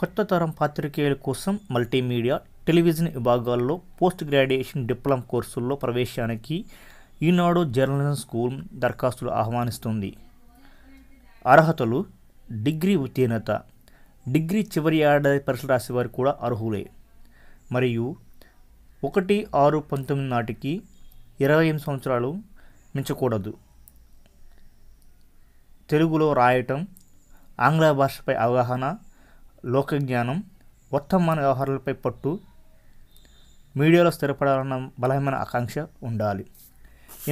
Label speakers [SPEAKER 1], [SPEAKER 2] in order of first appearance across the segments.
[SPEAKER 1] కొత్త తరం పాత్రికేయుల కోసం మల్టీమీడియా టెలివిజన్ విభాగాల్లో పోస్ట్ గ్రాడ్యుయేషన్ డిప్లొమా కోర్సుల్లో ప్రవేశానికి ఈనాడు జర్నలిజం స్కూల్ దరఖాస్తులు ఆహ్వానిస్తుంది అర్హతలు డిగ్రీ ఉత్తీర్ణత డిగ్రీ చివరి ఏడాది పరీక్షలు రాసేవారు కూడా అర్హులే మరియు ఒకటి ఆరు పంతొమ్మిది నాటికి ఇరవై ఎనిమిది సంవత్సరాలు మించకూడదు తెలుగులో రాయటం ఆంగ్ల భాషపై అవగాహన లోకజ్ఞానం వర్తమాన వ్యవహారాలపై పట్టు మీడియాలో స్థిరపడాలన్న బలమైన ఆకాంక్ష ఉండాలి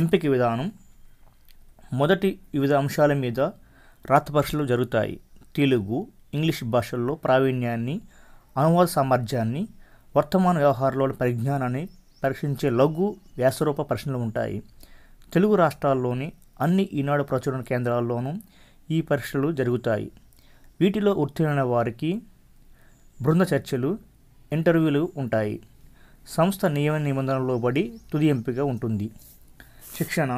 [SPEAKER 1] ఎంపిక విధానం మొదటి వివిధ అంశాల మీద రాత పరీక్షలు జరుగుతాయి తెలుగు ఇంగ్లీష్ భాషల్లో ప్రావీణ్యాన్ని అనువాద సామర్థ్యాన్ని వర్తమాన వ్యవహారంలోని పరిజ్ఞానాన్ని పరీక్షించే లఘు వ్యాసరూప ప్రశ్నలు ఉంటాయి తెలుగు రాష్ట్రాల్లోని అన్ని ఈనాడు ప్రచురణ కేంద్రాల్లోనూ ఈ పరీక్షలు జరుగుతాయి వీటిలో ఉత్తీర్ణ వారికి బృంద చర్చలు ఇంటర్వ్యూలు ఉంటాయి సంస్థ నియమ నిబంధనలు పడి తుది ఎంపిక ఉంటుంది శిక్షణ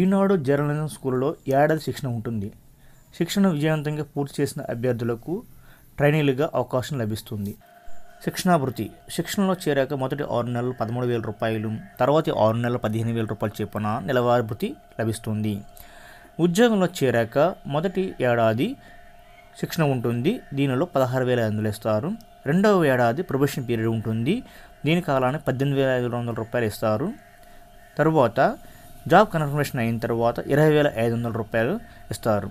[SPEAKER 1] ఈనాడు జర్నలిజం స్కూల్లో ఏడాది శిక్షణ ఉంటుంది శిక్షణ విజయవంతంగా పూర్తి చేసిన అభ్యర్థులకు ట్రైనీలుగా అవకాశం లభిస్తుంది శిక్షణాభివృత్తి శిక్షణలో చేరాక మొదటి ఆరు నెలలు పదమూడు వేల రూపాయలు తర్వాత ఆరు నెలలు పదిహేను వేల రూపాయల చొప్పున నెలవారి భృతి లభిస్తుంది ఉద్యోగంలో చేరాక మొదటి ఏడాది శిక్షణ ఉంటుంది దీనిలో పదహారు వేల ఐదు వందలు ఇస్తారు రెండవ ఏడాది ప్రొబేషన్ పీరియడ్ ఉంటుంది దీని కాలాన్ని పద్దెనిమిది వేల ఐదు వందల రూపాయలు ఇస్తారు తరువాత జాబ్ కన్ఫర్మేషన్ అయిన తర్వాత ఇరవై వేల ఐదు వందల రూపాయలు ఇస్తారు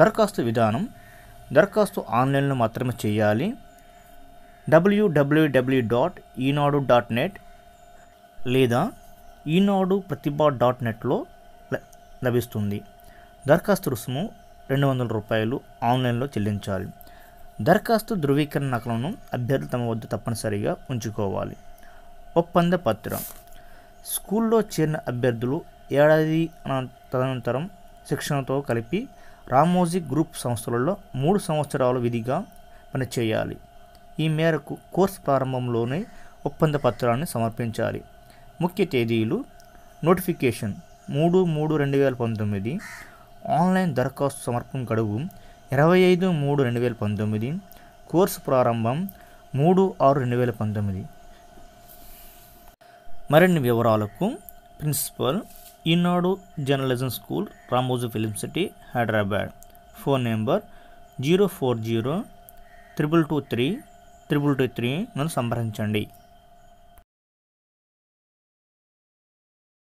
[SPEAKER 1] దరఖాస్తు విధానం దరఖాస్తు ఆన్లైన్లో మాత్రమే చేయాలి W W W dot Eenadu dot net లేదా ఈనాడు ప్రతిభ డాట్ నెట్లో లభిస్తుంది దరఖాస్తు రుసుము రెండు వందల రూపాయలు ఆన్లైన్లో చెల్లించాలి దరఖాస్తు ధృవీకరణ నకలను అభ్యర్థులు తమ వద్ద తప్పనిసరిగా ఉంచుకోవాలి ఒప్పంద పత్రం స్కూల్లో చేరిన అభ్యర్థులు ఏడాది తదనంతరం శిక్షణతో కలిపి రామోజీ గ్రూప్ సంస్థలలో మూడు సంవత్సరాలు విధిగా పనిచేయాలి ఈ మేరకు కోర్సు ప్రారంభంలోనే ఒప్పంద పత్రాన్ని సమర్పించాలి ముఖ్య తేదీలు నోటిఫికేషన్ మూడు మూడు రెండు వేల పంతొమ్మిది ఆన్లైన్ దరఖాస్తు సమర్పణ గడువు ఇరవై ఐదు మూడు రెండు వేల పంతొమ్మిది కోర్సు ప్రారంభం మూడు ఆరు రెండు వేల పంతొమ్మిది మరిన్ని వివరాలకు principal Eenadu journalism school Ramoji film city Hyderabad phone number zero four zero triple two three triple two three నన్ను సంప్రదించండి